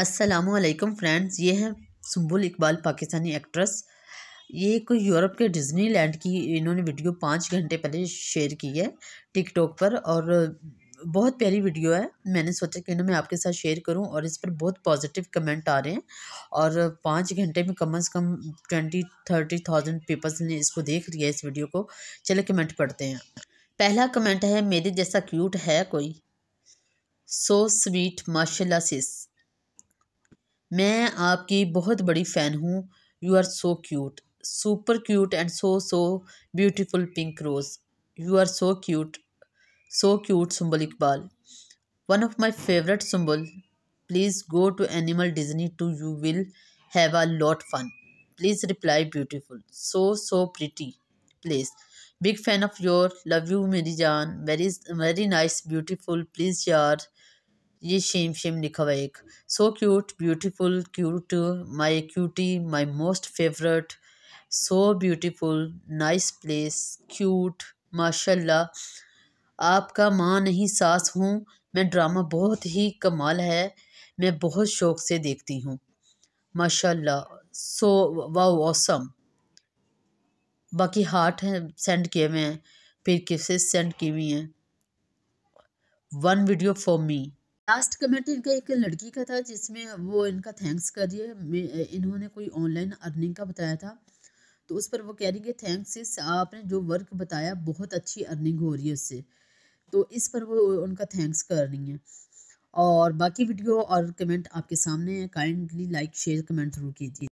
असलकम फ्रेंड्स ये हैं सुबुल इकबाल पाकिस्तानी एक्ट्रेस ये कोई यूरोप के डिज्नीलैंड की इन्होंने वीडियो पाँच घंटे पहले शेयर की है टिकटॉक पर और बहुत प्यारी वीडियो है मैंने सोचा कि इन्हें मैं आपके साथ शेयर करूं और इस पर बहुत पॉजिटिव कमेंट आ रहे हैं और पाँच घंटे में कम से कम ट्वेंटी थर्टी थाउजेंड पीपल्स ने इसको देख लिया इस वीडियो को चले कमेंट पढ़ते हैं पहला कमेंट है मेरे जैसा क्यूट है कोई सो स्वीट माशाला सिस मैं आपकी बहुत बड़ी फ़ैन हूँ you are so cute super cute and so so beautiful pink rose you are so cute so cute Sumbal Iqbal one of my favourite Sumbal please go to animal Disney too you will have a lot fun please reply beautiful so so pretty please big fan of your love you मेरी जान very very nice beautiful please यार ये shame shame लिखा हुआ है एक so cute beautiful cute my cutie my most favourite so beautiful nice place cute माशाल्लाह आपका माँ नहीं सास हूँ मैं ड्रामा बहुत ही कमाल है मैं बहुत शौक़ से देखती हूँ माशाल्लाह सो वाह ऑसम बाकी हार्ट हैं सेंड किए हुए हैं फिर किसे सेंड की हुई हैं one video for me last comment तो इनका एक लड़की का था जिसमें वो इनका थैंक्स कर रही है इन्होंने कोई ऑनलाइन अर्निंग का बताया था तो उस पर वो कह रही है थैंक्स इस आपने जो वर्क बताया बहुत अच्छी अर्निंग हो रही है उससे तो इस पर वो उनका थैंक्स कर रही है और बाकी वीडियो और कमेंट आपके सामने है काइंडली लाइक शेयर कमेंट जरूर कीजिए